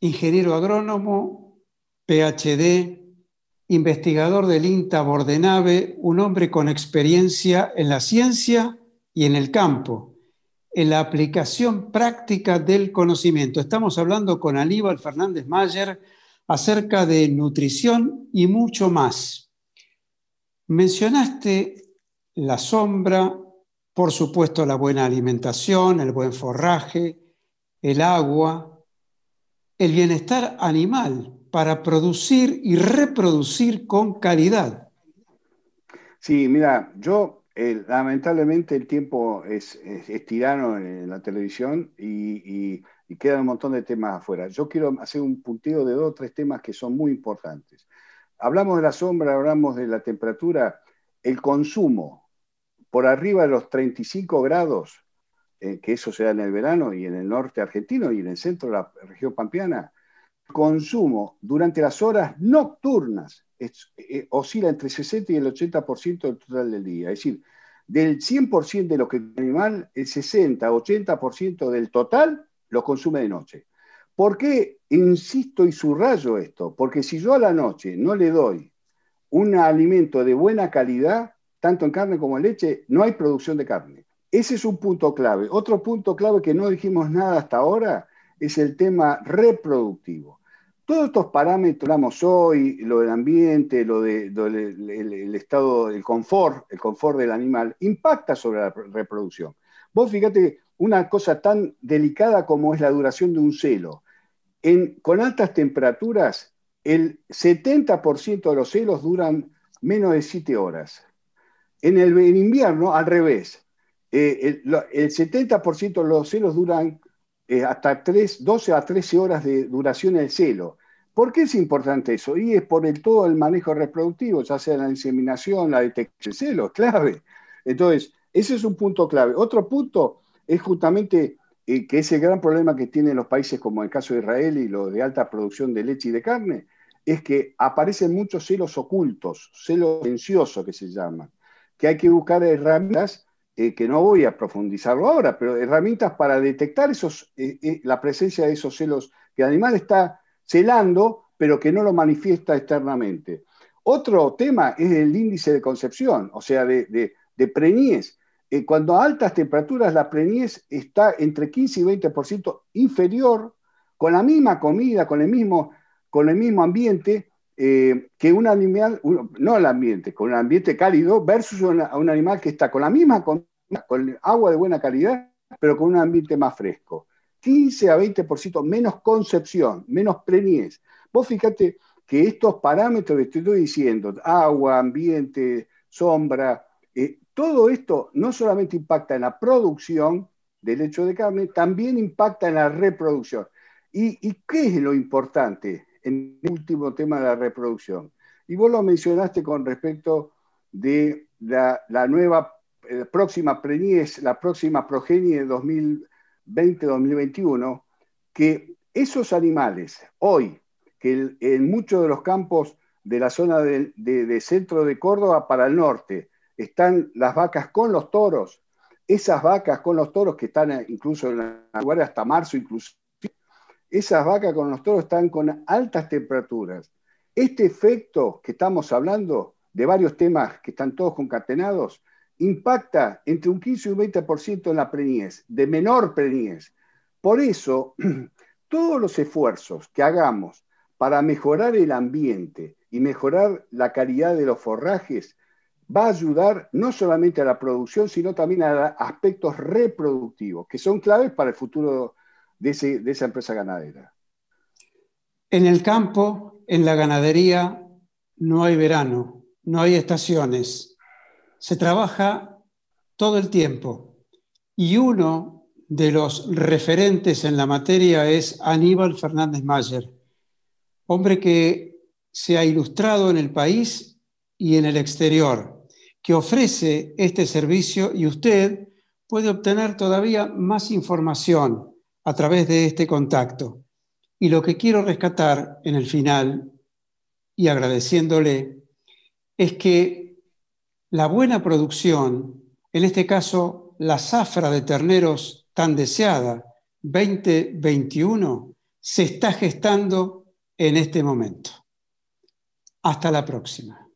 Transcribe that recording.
ingeniero agrónomo, PhD, investigador del INTA Bordenave, un hombre con experiencia en la ciencia y en el campo, en la aplicación práctica del conocimiento. Estamos hablando con Aníbal Fernández Mayer acerca de nutrición y mucho más. Mencionaste la sombra, por supuesto la buena alimentación, el buen forraje, el agua, el bienestar animal para producir y reproducir con calidad. Sí, mira, yo eh, lamentablemente el tiempo es, estirano tirano en la televisión y, quedan un montón de temas afuera. Yo quiero hacer un punteo de dos o tres temas que son muy importantes. Hablamos de la sombra, hablamos de la temperatura, el consumo por arriba de los 35 grados eh, que eso se da en el verano y en el norte argentino y en el centro de la región pampeana, consumo durante las horas nocturnas eh, oscila entre el 60 y el 80% del total del día. Es decir, del 100% de lo que el animal, el 60-80% del total lo consume de noche. ¿Por qué insisto y subrayo esto? Porque si yo a la noche no le doy un alimento de buena calidad, tanto en carne como en leche, no hay producción de carne. Ese es un punto clave. Otro punto clave que no dijimos nada hasta ahora es el tema reproductivo. Todos estos parámetros hablamos hoy, lo del ambiente, lo del el, estado, del confort, el confort del animal, impacta sobre la reproducción. Vos fíjate una cosa tan delicada como es la duración de un celo. con altas temperaturas, el 70% de los celos duran menos de 7 horas. En el en invierno, al revés, eh, el, 70% de los celos duran eh, hasta 12 a 13 horas de duración el celo. ¿Por qué es importante eso? Y es por el todo el manejo reproductivo, ya sea la inseminación, la detección de celos, clave. Entonces, ese es un punto clave. Otro punto es justamente eh, que ese gran problema que tienen los países como el caso de Israel y lo de alta producción de leche y de carne, es que aparecen muchos celos ocultos, celos silenciosos que se llaman, que hay que buscar herramientas eh, que no voy a profundizarlo ahora, pero herramientas para detectar eh, eh, la presencia de esos celos que el animal está celando, pero que no lo manifiesta externamente. Otro tema es el índice de concepción, o sea, de, preñez. cuando a altas temperaturas la preñez está entre 15 y 20% inferior, con la misma comida, con el mismo, con el mismo ambiente, que un animal, no el ambiente, con un ambiente cálido versus un animal que está con la misma comida con agua de buena calidad, pero con un ambiente más fresco. 15 a 20% menos concepción, menos preñez. Vos fijate que estos parámetros que te estoy diciendo, agua, ambiente, sombra, eh, todo esto no solamente impacta en la producción del lecho de carne, también impacta en la reproducción. ¿Y, qué es lo importante en el último tema de la reproducción? Y vos lo mencionaste con respecto de la, la nueva la eh, próxima preñez, la próxima progenie de 2020-2021, que esos animales hoy, que en muchos de los campos de la zona de, centro de Córdoba para el norte, están las vacas con los toros, esas vacas con los toros que están eh, incluso en la hasta marzo, incluso, esas vacas con los toros están con altas temperaturas. Este efecto que estamos hablando de varios temas que están todos concatenados, impacta entre un 15 y un 20% en la preñez, de menor preñez. Por eso, todos los esfuerzos que hagamos para mejorar el ambiente y mejorar la calidad de los forrajes va a ayudar no solamente a la producción, sino también a aspectos reproductivos, que son claves para el futuro de, de esa empresa ganadera. En el campo, en la ganadería, no hay verano, no hay estaciones se trabaja todo el tiempo. Y uno de los referentes en la materia es Aníbal Fernández Mayer, hombre que se ha ilustrado en el país y en el exterior, que ofrece este servicio y usted puede obtener todavía más información a través de este contacto. Y lo que quiero rescatar en el final y agradeciéndole es que la buena producción, en este caso la zafra de terneros tan deseada, 2021, se está gestando en este momento. Hasta la próxima.